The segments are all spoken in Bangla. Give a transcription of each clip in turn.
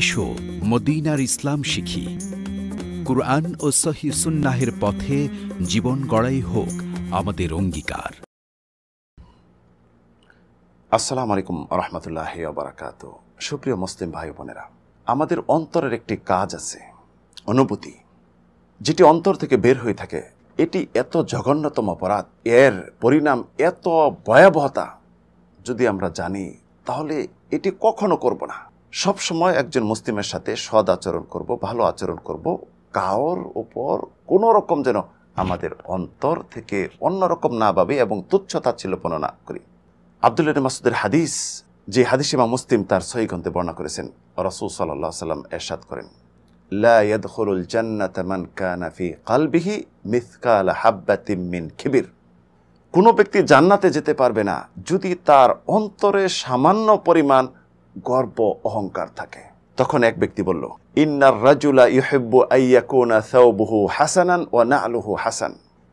এসো মদিনার ইসলাম শিখি কুরআন ও সহি সুন্নাহের পথে জীবন গড়াই হোক আমাদের অঙ্গীকার আসসালাম আলাইকুম রহমতুল্লাহ বারাকাত সুপ্রিয় মুসলিম ভাই বোনেরা আমাদের অন্তরের একটি কাজ আছে অনুভূতি যেটি অন্তর থেকে বের হয়ে থাকে এটি এত জঘন্যতম অপরাধ এর পরিণাম এত ভয়াবহতা যদি আমরা জানি তাহলে এটি কখনো করব না সব সময় একজন মুসলিমের সাথে সদ আচরণ করব ভালো আচরণ করব কাওর ওপর কোনো রকম যেন আমাদের অন্তর থেকে অন্যরকম না ভাবি এবং তুচ্ছতা ছিল না করি আবদুল্লাহ মাসুদের হাদিস যে হাদিসিমা মুসলিম তার সহি গ্রন্থে বর্ণনা করেছেন রসুল সাল্লাহ সাল্লাম এরশাদ করেন কোন জান্নাত কানাফি কালবিহি মিসকাল খিবির কোনো ব্যক্তি জান্নাতে যেতে পারবে না যদি তার অন্তরে সামান্য পরিমাণ গর্ব অহংকার থাকে তখন এক ব্যক্তি বলল ইন্নার রাজুলা ইহেব্বু আইয়াকুনা সাউবুহু হাসানান ও না আলুহু হাসান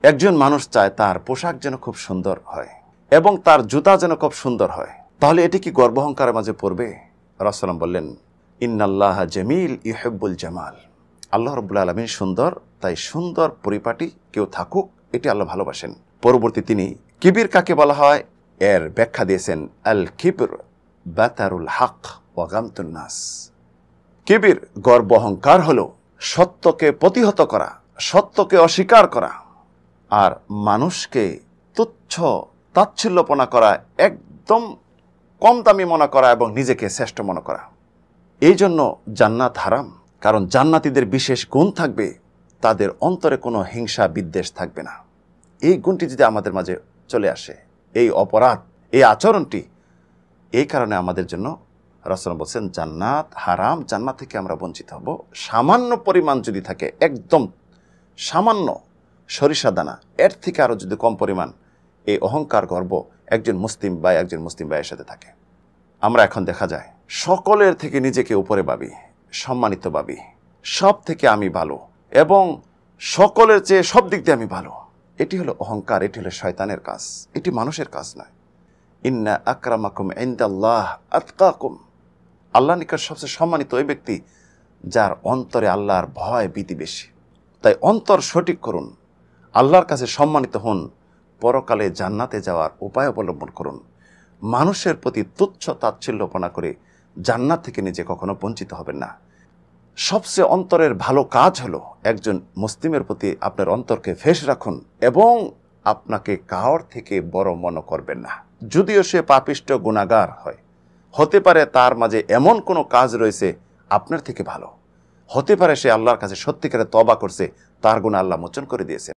একজন মানুষ চায় তার পোশাক যেন খুব সুন্দর হয় এবং তার জুতা যেন খুব সুন্দর হয় তাহলে এটি কি গর্ব অহংকারের মাঝে পড়বে রাসালাম বললেন ইন্নাল্লাহ জমিল ইহেব্বুল জামাল আল্লাহ রবুল্লা আলমিন সুন্দর তাই সুন্দর পরিপাটি কেউ থাকুক এটি আল্লাহ ভালোবাসেন পরবর্তী তিনি কিবির কাকে বলা হয় এর ব্যাখ্যা দিয়েছেন আল কিবর বেতারুল হাক ওয়াগামতুন্নাস কিবির গর্ব অহংকার হল সত্যকে প্রতিহত করা সত্যকে অস্বীকার করা আর মানুষকে তুচ্ছ তাচ্ছিল্যপনা করা একদম কম দামি মনে করা এবং নিজেকে শ্রেষ্ঠ মনে করা এই জন্য জান্নাত হারাম কারণ জান্নাতিদের বিশেষ গুণ থাকবে তাদের অন্তরে কোনো হিংসা বিদ্বেষ থাকবে না এই গুণটি যদি আমাদের মাঝে চলে আসে এই অপরাধ এই আচরণটি এই কারণে আমাদের জন্য রাসনা বলছেন জান্নাত হারাম জান্নাত থেকে আমরা বঞ্চিত হব সামান্য পরিমাণ যদি থাকে একদম সামান্য সরিষা দানা এর থেকে আরও যদি কম পরিমাণ এই অহংকার গর্ব একজন মুসলিম বা একজন মুসলিম ভাইয়ের সাথে থাকে আমরা এখন দেখা যায় সকলের থেকে নিজেকে উপরে ভাবি সম্মানিত ভাবি সব থেকে আমি ভালো এবং সকলের চেয়ে সব দিক দিয়ে আমি ভালো এটি হলো অহংকার এটি হলো শয়তানের কাজ এটি মানুষের কাজ নয় ইন্না আকরামাকুম ইন্দাল্লাহ আতকাকুম আল্লাহ নিকট সবচেয়ে সম্মানিত ওই ব্যক্তি যার অন্তরে আল্লাহর ভয় বিধি বেশি তাই অন্তর সঠিক করুন আল্লাহর কাছে সম্মানিত হন পরকালে জান্নাতে যাওয়ার উপায় অবলম্বন করুন মানুষের প্রতি তুচ্ছ তাচ্ছিল্যপনা করে জান্নাত থেকে নিজে কখনো বঞ্চিত হবেন না সবচেয়ে অন্তরের ভালো কাজ হলো একজন মুসলিমের প্রতি আপনার অন্তরকে ফেস রাখুন এবং আপনাকে কাহর থেকে বড় মনে করবেন না যদিও সে পাপিষ্ট গুণাগার হয় হতে পারে তার মাঝে এমন কোনো কাজ রয়েছে আপনার থেকে ভালো হতে পারে সে আল্লাহর কাছে সত্যিকারে তবা করছে তার গুণ আল্লাহ মোচন করে দিয়েছে